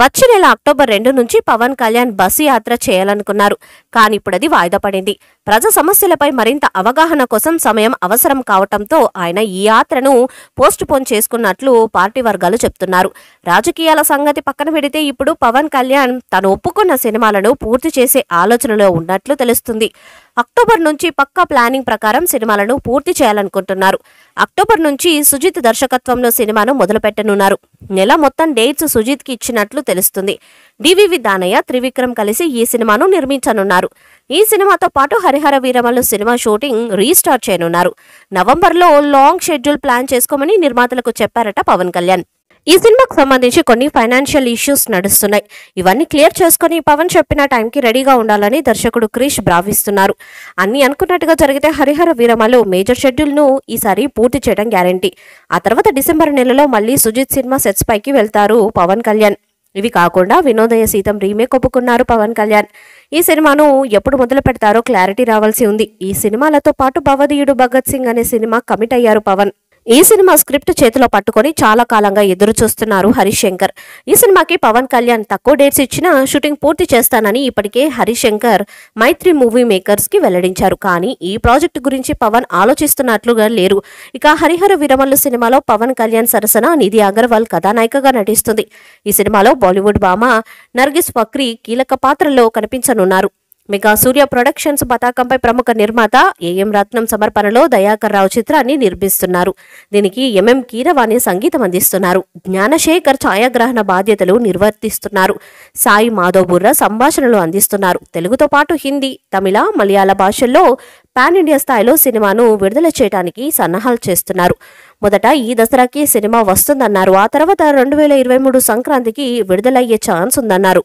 వచ్చే నెల అక్టోబర్ రెండు నుంచి పవన్ కళ్యాణ్ బస్సు యాత్ర చేయాలనుకున్నారు కానీ ఇప్పుడు అది వాయిదా పడింది ప్రజా సమస్యలపై మరింత అవగాహన కోసం సమయం అవసరం కావటంతో ఆయన ఈ యాత్రను పోస్ట్ పోన్ చేసుకున్నట్లు పార్టీ వర్గాలు చెప్తున్నారు రాజకీయాల సంగతి పక్కన పెడితే ఇప్పుడు పవన్ కళ్యాణ్ తను ఒప్పుకున్న సినిమాలను పూర్తి చేసే ఆలోచనలో ఉన్నట్లు తెలుస్తుంది అక్టోబర్ నుంచి పక్కా ప్లానింగ్ ప్రకారం సినిమాలను పూర్తి చేయాలనుకుంటున్నారు అక్టోబర్ నుంచి సుజిత్ దర్శకత్వంలో సినిమాను మొదలుపెట్టనున్నారు నెల మొత్తం డేట్స్ కి ఇచ్చినట్లు తెలుస్తుంది డివివి దానయ్య త్రివిక్రమ్ కలిసి ఈ సినిమాను నిర్మించనున్నారు ఈ సినిమాతో పాటు హరిహర వీరమల్లు సినిమా షూటింగ్ రీస్టార్ట్ చేయనున్నారు నవంబర్లో లాంగ్ షెడ్యూల్ ప్లాన్ చేసుకోమని నిర్మాతలకు చెప్పారట పవన్ కళ్యాణ్ ఈ సినిమాకు సంబంధించి కొన్ని ఫైనాన్షియల్ ఇష్యూస్ నడుస్తున్నాయి ఇవన్నీ క్లియర్ చేసుకుని పవన్ చెప్పిన టైంకి రెడీగా ఉండాలని దర్శకుడు క్రిష్ భావిస్తున్నారు అన్ని అనుకున్నట్టుగా జరిగితే హరిహర వీరమలు మేజర్ షెడ్యూల్ను ఈసారి పూర్తి చేయడం గ్యారంటీ ఆ తర్వాత డిసెంబర్ నెలలో మళ్ళీ సుజిత్ సినిమా సెట్స్ పైకి వెళ్తారు పవన్ కళ్యాణ్ ఇవి కాకుండా వినోదయ సీతం రీమేక్ ఒప్పుకున్నారు పవన్ కళ్యాణ్ ఈ సినిమాను ఎప్పుడు మొదలు పెడతారో క్లారిటీ రావాల్సి ఉంది ఈ సినిమాలతో పాటు భవదీయుడు భగత్ సింగ్ అనే సినిమా కమిట్ అయ్యారు పవన్ ఈ సినిమా స్క్రిప్ట్ చేతిలో పట్టుకొని చాలా కాలంగా ఎదురు చూస్తున్నారు హరిశంకర్ ఈ సినిమాకి పవన్ కళ్యాణ్ తక్కువ డేట్స్ ఇచ్చినా షూటింగ్ పూర్తి చేస్తానని ఇప్పటికే హరిశంకర్ మైత్రి మూవీ మేకర్స్ కి వెల్లడించారు కానీ ఈ ప్రాజెక్టు గురించి పవన్ ఆలోచిస్తున్నట్లుగా లేరు ఇక హరిహర విరమల్లు సినిమాలో పవన్ కళ్యాణ్ సరసన నిధి అగర్వాల్ కథానాయికగా నటిస్తుంది ఈ సినిమాలో బాలీవుడ్ భామ నర్గిస్ ఫక్రీ కీలక పాత్రలో కనిపించనున్నారు మెగా సూర్య ప్రొడక్షన్స్ పతాకంపై ప్రముఖ నిర్మాత ఏఎం రత్నం సమర్పణలో దయాకర్ రావు చిత్రాన్ని నిర్మిస్తున్నారు దీనికి ఎంఎం కీరవాణి సంగీతం అందిస్తున్నారు జ్ఞానశేఖర్ ఛాయాగ్రహణ బాధ్యతలు నిర్వర్తిస్తున్నారు సాయి మాధవ్ బుర్ర సంభాషణలు అందిస్తున్నారు తెలుగుతో పాటు హిందీ తమిళ మలయాళ భాషల్లో పాన్ ఇండియా స్థాయిలో సినిమాను విడుదల చేయడానికి సన్నాహాలు చేస్తున్నారు మొదట ఈ దసరాకి సినిమా వస్తుందన్నారు ఆ తర్వాత రెండు వేల ఇరవై మూడు సంక్రాంతికి విడుదలయ్యే ఛాన్స్ ఉందన్నారు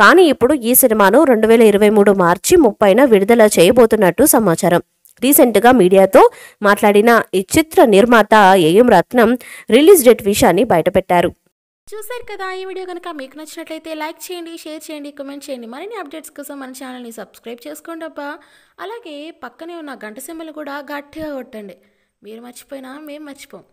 కానీ ఇప్పుడు ఈ సినిమాను రెండు వేల ఇరవై మూడు మార్చి ముప్పైన విడుదల చేయబోతున్నట్టు సమాచారం రీసెంట్గా మీడియాతో మాట్లాడిన ఈ చిత్ర నిర్మాత ఏఎం రత్నం రిలీజ్ డేట్ విషయాన్ని బయటపెట్టారు చూసారు కదా ఈ వీడియో కనుక మీకు నచ్చినట్లయితే లైక్ చేయండి షేర్ చేయండి కమెంట్ చేయండి మరిన్ని అప్డేట్స్ కోసం మన ఛానల్ని సబ్స్క్రైబ్ చేసుకోండి అబ్బా అలాగే పక్కనే ఉన్న గంట సెమ్మలు కూడా గట్టిగా కొట్టండి మీరు మర్చిపోయినా మేము మర్చిపోం